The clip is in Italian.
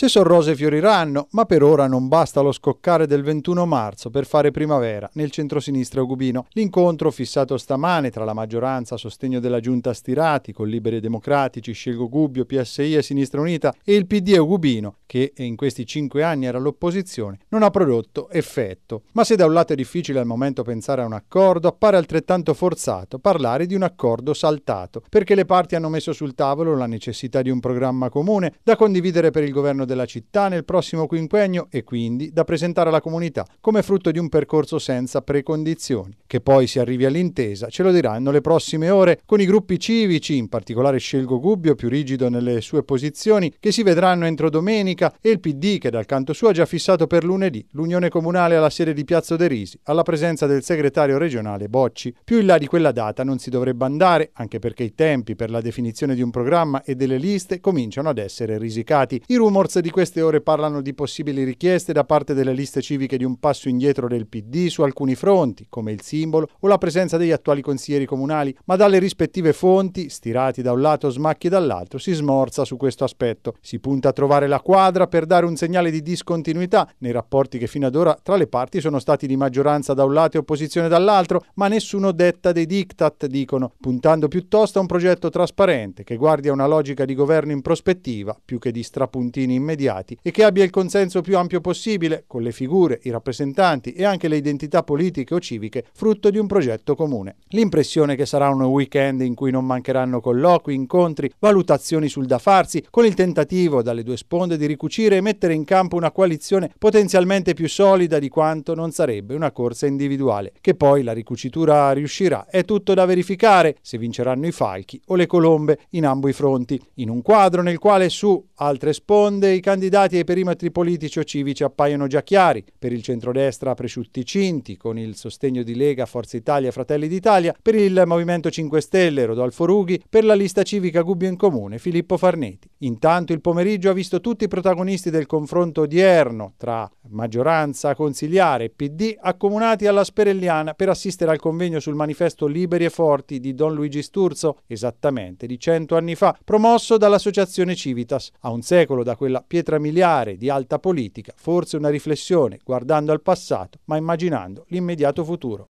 Se sorrose fioriranno, ma per ora non basta lo scoccare del 21 marzo per fare primavera nel centrosinistra ugubino. L'incontro fissato stamane tra la maggioranza a sostegno della giunta Stirati con Liberi Democratici, Scelgo Gubbio, PSI e Sinistra Unita e il PD ugubino, che in questi cinque anni era l'opposizione, non ha prodotto effetto. Ma se da un lato è difficile al momento pensare a un accordo, appare altrettanto forzato parlare di un accordo saltato, perché le parti hanno messo sul tavolo la necessità di un programma comune da condividere per il governo della città nel prossimo quinquennio e quindi da presentare alla comunità come frutto di un percorso senza precondizioni. Che poi si arrivi all'intesa ce lo diranno le prossime ore con i gruppi civici, in particolare Scelgo Gubbio, più rigido nelle sue posizioni, che si vedranno entro domenica e il PD che dal canto suo ha già fissato per lunedì l'unione comunale alla sede di Piazzo De Risi, alla presenza del segretario regionale Bocci. Più in là di quella data non si dovrebbe andare, anche perché i tempi per la definizione di un programma e delle liste cominciano ad essere risicati. I rumors news di queste ore parlano di possibili richieste da parte delle liste civiche di un passo indietro del PD su alcuni fronti, come il simbolo o la presenza degli attuali consiglieri comunali, ma dalle rispettive fonti, stirati da un lato, smacchi dall'altro, si smorza su questo aspetto. Si punta a trovare la quadra per dare un segnale di discontinuità nei rapporti che fino ad ora tra le parti sono stati di maggioranza da un lato e opposizione dall'altro, ma nessuno detta dei diktat, dicono, puntando piuttosto a un progetto trasparente che guardi a una logica di governo in prospettiva più che di strapuntini in immediati e che abbia il consenso più ampio possibile con le figure, i rappresentanti e anche le identità politiche o civiche frutto di un progetto comune. L'impressione che sarà un weekend in cui non mancheranno colloqui, incontri, valutazioni sul da farsi, con il tentativo dalle due sponde di ricucire e mettere in campo una coalizione potenzialmente più solida di quanto non sarebbe una corsa individuale. Che poi la ricucitura riuscirà è tutto da verificare se vinceranno i falchi o le colombe in ambo i fronti, in un quadro nel quale su altre sponde i candidati ai perimetri politici o civici appaiono già chiari. Per il centrodestra Presciutti Cinti, con il sostegno di Lega, Forza Italia e Fratelli d'Italia, per il Movimento 5 Stelle Rodolfo Rughi, per la lista civica Gubbio in Comune Filippo Farneti. Intanto il pomeriggio ha visto tutti i protagonisti del confronto odierno tra maggioranza consiliare e PD accomunati alla Sperelliana per assistere al convegno sul manifesto Liberi e Forti di Don Luigi Sturzo, esattamente di cento anni fa, promosso dall'associazione Civitas. A un secolo da quella pietra miliare di alta politica, forse una riflessione guardando al passato ma immaginando l'immediato futuro.